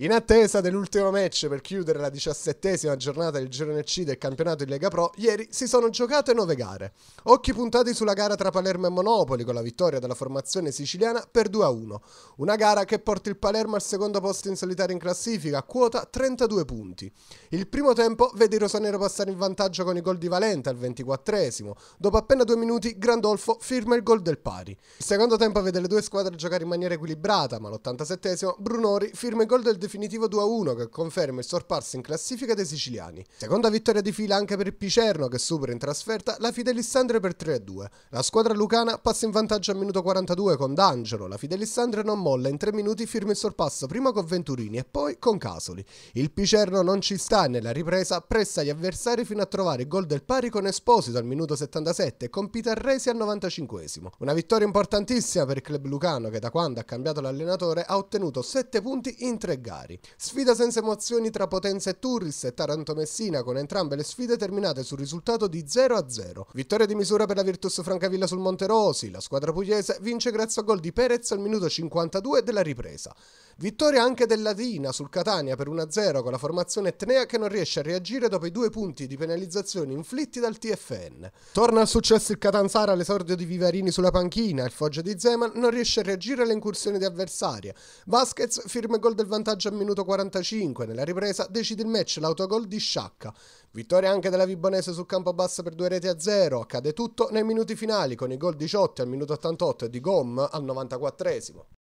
In attesa dell'ultimo match per chiudere la diciassettesima giornata del girone C del campionato di Lega Pro, ieri si sono giocate nove gare. Occhi puntati sulla gara tra Palermo e Monopoli con la vittoria della formazione siciliana per 2-1. Una gara che porta il Palermo al secondo posto in solitaria in classifica, quota 32 punti. Il primo tempo vede i rosanero passare in vantaggio con i gol di Valente al 24esimo. Dopo appena due minuti Grandolfo firma il gol del pari. Il secondo tempo vede le due squadre giocare in maniera equilibrata, ma all'87esimo Brunori firma il gol del definitivo 2-1 che conferma il sorpasso in classifica dei siciliani. Seconda vittoria di fila anche per il Picerno che supera in trasferta la Fidelissandria per 3-2. La squadra lucana passa in vantaggio al minuto 42 con D'Angelo, la Fidelissandria non molla, in 3 minuti firma il sorpasso prima con Venturini e poi con Casoli. Il Picerno non ci sta e nella ripresa pressa gli avversari fino a trovare il gol del pari con Esposito al minuto 77 e con Pitarresi al 95 Una vittoria importantissima per il club lucano che da quando ha cambiato l'allenatore ha ottenuto 7 punti in 3 gare parlamentari. Sfida senza emozioni tra Potenza e Turris e Taranto Messina, con entrambe le sfide terminate sul risultato di 0-0. Vittoria di misura per la Virtus Francavilla sul Monte Rosi, la squadra pugliese vince grazie a gol di Perez al minuto 52 della ripresa. Vittoria anche della Dina sul Catania per 1-0 con la formazione etnea che non riesce a reagire dopo i due punti di penalizzazione inflitti dal TFN. Torna al successo il Catanzara all'esordio di Vivarini sulla panchina, il Foggia di Zeman non riesce a reagire alle incursioni di avversaria. Vasquez firma il gol del vantaggio al minuto 45. Nella ripresa decide il match l'autogol di Sciacca. Vittoria anche della Vibonese sul campo basso per due reti a zero. Accade tutto nei minuti finali con i gol 18 al minuto 88 e di Gom al 94esimo.